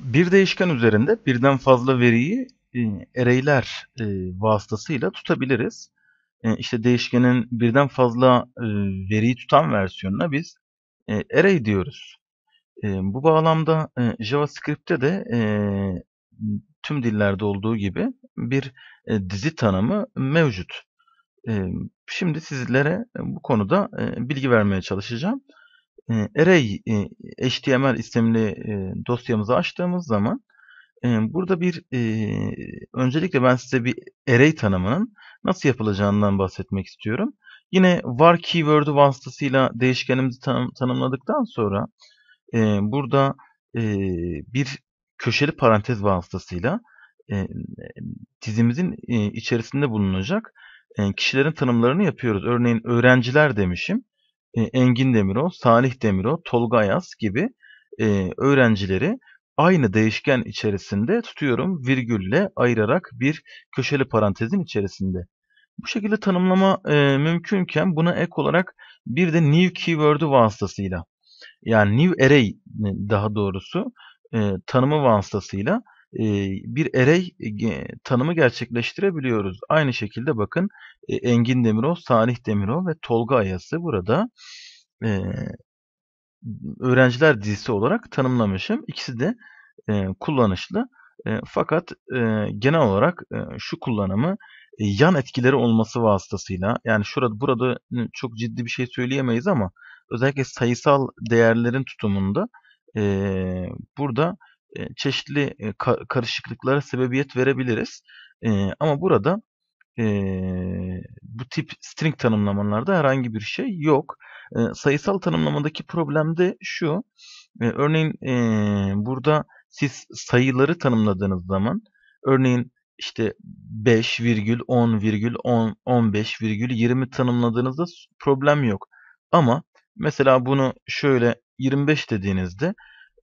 bir değişken üzerinde birden fazla veriyi array'ler e, e, vasıtasıyla tutabiliriz. E, işte değişkenin birden fazla veriyi tutan versiyonuna biz array diyoruz. Bu bağlamda JavaScript'te de tüm dillerde olduğu gibi bir dizi tanımı mevcut. Şimdi sizlere bu konuda bilgi vermeye çalışacağım. Ee, array e, HTML isimli e, dosyamızı açtığımız zaman e, burada bir öncelikle ben size bir array tanımının nasıl yapılacağından bahsetmek istiyorum. Yine var keyword'u vasıtasıyla değişkenimizi tanım, tanımladıktan sonra burada bir köşeli parantez vasıtasıyla dizimizin içerisinde bulunacak kişilerin tanımlarını yapıyoruz. Örneğin öğrenciler demişim e, Engin Demirol, Salih Demirol, Tolga Ayaz gibi e, öğrencileri aynı değişken içerisinde tutuyorum virgülle ayırarak bir köşeli parantezin içerisinde. Bu şekilde tanımlama e, mümkünken buna ek olarak bir de new keyword'ü vasıtasıyla yani new array e, daha doğrusu e, tanımı vasıtasıyla bir erey e, tanımı gerçekleştirebiliyoruz. Aynı şekilde bakın e, Engin Demirov, Salih Demirov ve Tolga Ayası burada öğrenciler dizisi olarak tanımlamışım. İkisi de kullanışlı. Fakat genel olarak şu kullanımı e, yan etkileri olması vasıtasıyla yani şurada burada ıı, çok ciddi bir şey söyleyemeyiz ama özellikle sayısal değerlerin tutumunda burada e, çeşitli e, karışıklıklara sebebiyet verebiliriz. E, ama burada bu tip string tanımlamalarda herhangi bir şey yok. Sayısal tanımlamadaki problem de şu. Örneğin burada siz sayıları tanımladığınız zaman örneğin işte 5 virgül 10 virgül 10 15 virgül 20 tanımladığınızda problem yok. Ama mesela bunu şöyle 25 dediğinizde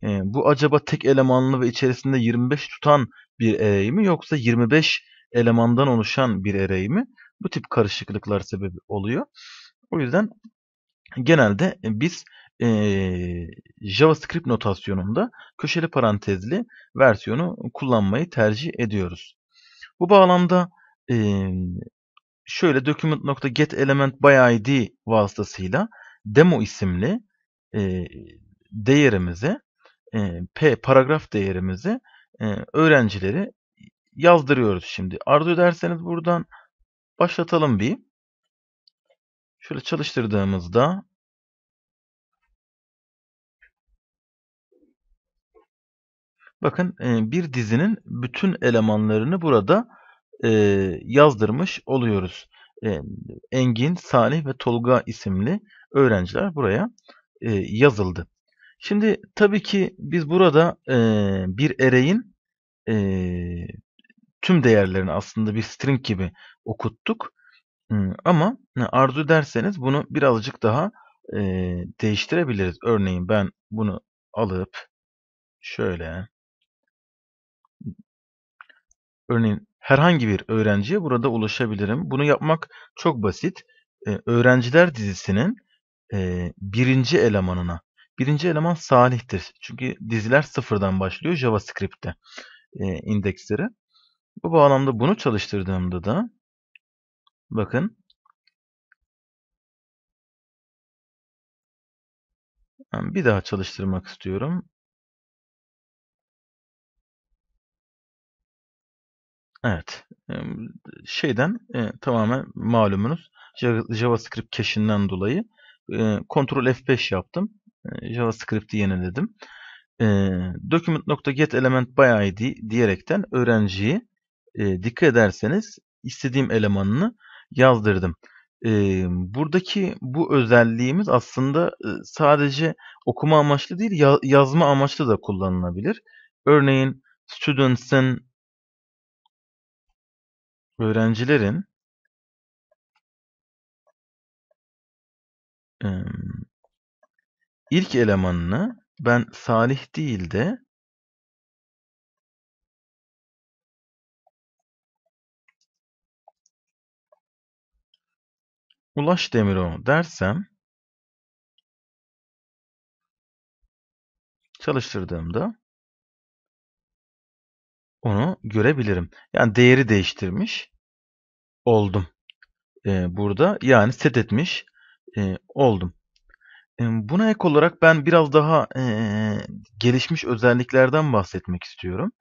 e, bu acaba tek elemanlı ve içerisinde 25 tutan bir array mi yoksa 25 elemandan oluşan bir array mi? Bu tip karışıklıklar sebebi oluyor. O yüzden genelde biz e, JavaScript notasyonunda köşeli parantezli versiyonu kullanmayı tercih ediyoruz. Bu bağlamda e, şöyle `document.getelementbyid` vasıtasıyla demo isimli e, değerimize e, P paragraf değerimizi e, öğrencileri yazdırıyoruz şimdi. Arzu ederseniz buradan başlatalım bir. Şöyle çalıştırdığımızda bakın e, bir dizinin bütün elemanlarını burada e, yazdırmış oluyoruz. E, Engin, Salih ve Tolga isimli öğrenciler buraya e, yazıldı. Şimdi tabii ki biz burada e, bir ereğin e, tüm değerlerini aslında bir string gibi okuttuk. Ama arzu derseniz bunu birazcık daha e, değiştirebiliriz. Örneğin ben bunu alıp şöyle örneğin herhangi bir öğrenciye burada ulaşabilirim. Bunu yapmak çok basit. E, öğrenciler dizisinin e, birinci elemanına Birinci eleman Salih'tir. Çünkü diziler sıfırdan başlıyor JavaScript'te e, indeksleri. Bu bağlamda bunu çalıştırdığımda da bakın bir daha çalıştırmak istiyorum. Evet. E, şeyden e, tamamen malumunuz JavaScript cache'inden dolayı kontrol e, F5 yaptım. Ee, JavaScript'i yeniledim. E, ee, document.getElement by id diyerekten öğrenciyi e, dikkat ederseniz istediğim elemanını yazdırdım. E, buradaki bu özelliğimiz aslında e, sadece okuma amaçlı değil ya, yazma amaçlı da kullanılabilir. Örneğin students'in öğrencilerin ilk elemanını ben Salih değil de Ulaş Demiroğlu dersem çalıştırdığımda onu görebilirim. Yani değeri değiştirmiş oldum. Ee, burada yani set etmiş e, oldum. Buna ek olarak ben biraz daha, eee, gelişmiş özelliklerden bahsetmek istiyorum.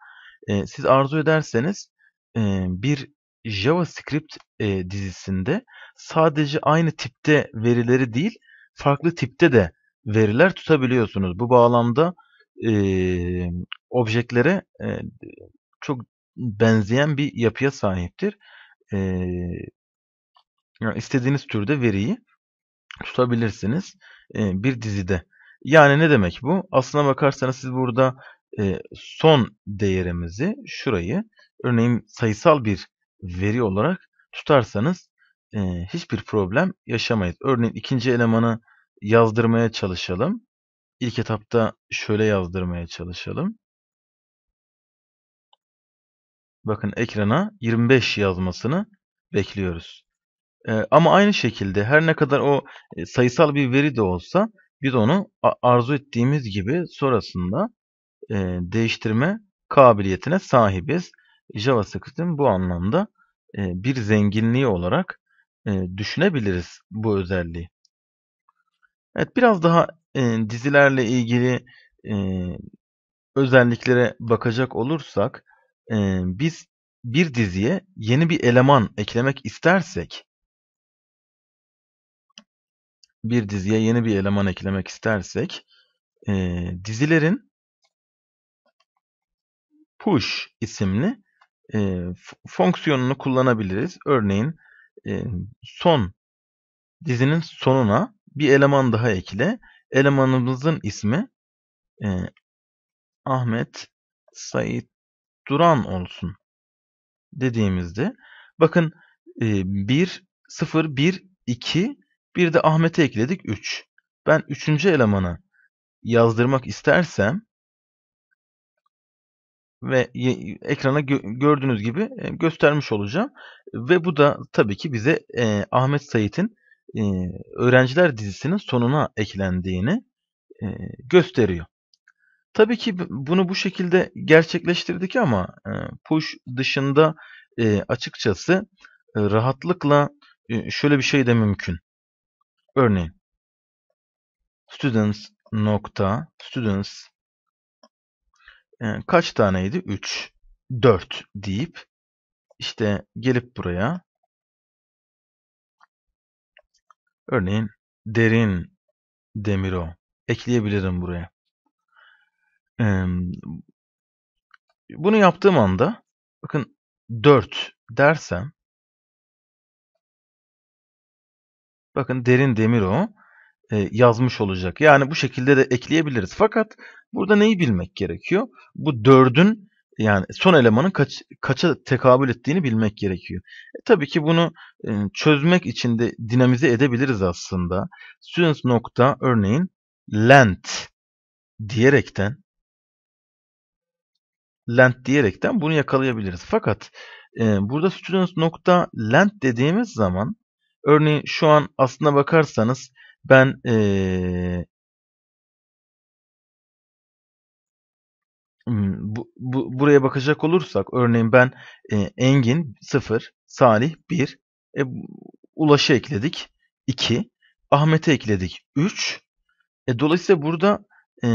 Eee, siz arzu ederseniz, eee, bir JavaScript, eee, dizisinde sadece aynı tipte verileri değil, farklı tipte de veriler tutabiliyorsunuz. Bu bağlamda, eee, objeklere, eee, çok benzeyen bir yapıya sahiptir. Eee, ya, istediğiniz türde veriyi tutabilirsiniz. E, bir dizide. Yani ne demek bu? Aslına bakarsanız siz burada e, son değerimizi şurayı örneğin sayısal bir veri olarak tutarsanız e, hiçbir problem yaşamayız. Örneğin ikinci elemanı yazdırmaya çalışalım. İlk etapta şöyle yazdırmaya çalışalım. Bakın ekrana 25 yazmasını bekliyoruz. Ee, ama aynı şekilde her ne kadar o e, sayısal bir veri de olsa biz onu arzu ettiğimiz gibi sonrasında e, değiştirme kabiliyetine sahibiz. JavaScript'in bu anlamda e, bir zenginliği olarak düşünebiliriz bu özelliği. Evet biraz daha dizilerle ilgili özelliklere bakacak olursak biz bir diziye yeni bir eleman eklemek istersek bir diziye yeni bir eleman eklemek istersek e, dizilerin push isimli e, fonksiyonunu kullanabiliriz. Örneğin e, son dizinin sonuna bir eleman daha ekle. Elemanımızın ismi e, Ahmet Sait Duran olsun dediğimizde bakın e, 1, 0, 1, 2 bir de Ahmet'e ekledik 3. Ben 3. elemana yazdırmak istersem ve ekrana gö gördüğünüz gibi e, göstermiş olacağım. Ve bu da tabii ki bize e, Ahmet Sait'in e, öğrenciler dizisinin sonuna eklendiğini e, gösteriyor. Tabii ki bunu bu şekilde gerçekleştirdik ama e, push dışında e, açıkçası e, rahatlıkla e, şöyle bir şey de mümkün. Örneğin students nokta students e, kaç taneydi? 3 4 deyip işte gelip buraya örneğin derin demiro ekleyebilirim buraya. bunu yaptığım anda bakın 4 dersem Bakın Derin Demiro e, yazmış olacak. Yani bu şekilde de ekleyebiliriz. Fakat burada neyi bilmek gerekiyor? Bu dördün yani son elemanın kaç, kaça tekabül ettiğini bilmek gerekiyor. E, tabii ki bunu e, çözmek için de dinamize edebiliriz aslında. Students nokta örneğin lent diyerekten lent diyerekten bunu yakalayabiliriz. Fakat e, burada students nokta lent dediğimiz zaman Örneğin şu an aslına bakarsanız ben ee, bu, bu, buraya bakacak olursak örneğin ben e, Engin 0, Salih 1, e, Ulaş'ı ekledik 2, Ahmet'e ekledik 3. E, dolayısıyla burada e,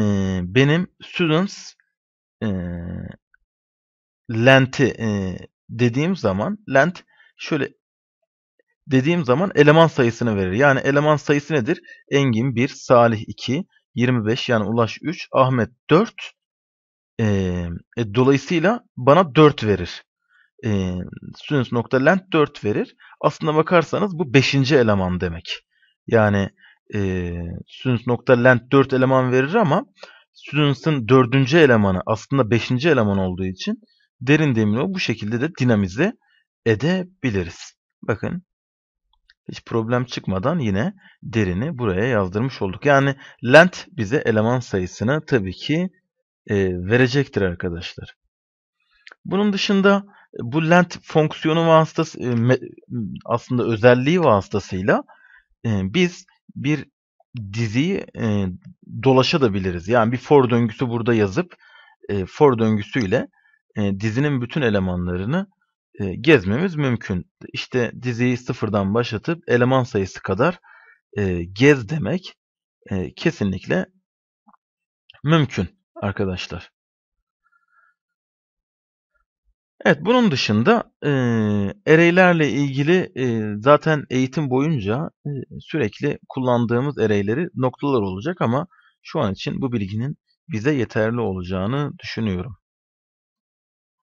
benim students e, lent'i e, dediğim zaman lent şöyle dediğim zaman eleman sayısını verir. Yani eleman sayısı nedir? Engin 1, Salih 2, 25 yani Ulaş 3, Ahmet 4. E, ee, e, dolayısıyla bana 4 verir. E, ee, students.length 4 verir. Aslında bakarsanız bu 5. eleman demek. Yani e, students.length 4 eleman verir ama students'ın 4. elemanı aslında 5. eleman olduğu için derin demini bu şekilde de dinamize edebiliriz. Bakın hiç problem çıkmadan yine derini buraya yazdırmış olduk. Yani length bize eleman sayısını tabii ki e, verecektir arkadaşlar. Bunun dışında e, bu length fonksiyonu vasıtası e, aslında özelliği vasıtasıyla e, biz bir diziyi dolaşabiliriz. Yani bir for döngüsü burada yazıp for döngüsüyle dizinin bütün elemanlarını e, gezmemiz mümkün. İşte diziyi sıfırdan başlatıp eleman sayısı kadar e, gez demek e, kesinlikle mümkün arkadaşlar. Evet bunun dışında e, array'lerle ilgili e, zaten eğitim boyunca e, sürekli kullandığımız array'leri noktalar olacak ama şu an için bu bilginin bize yeterli olacağını düşünüyorum.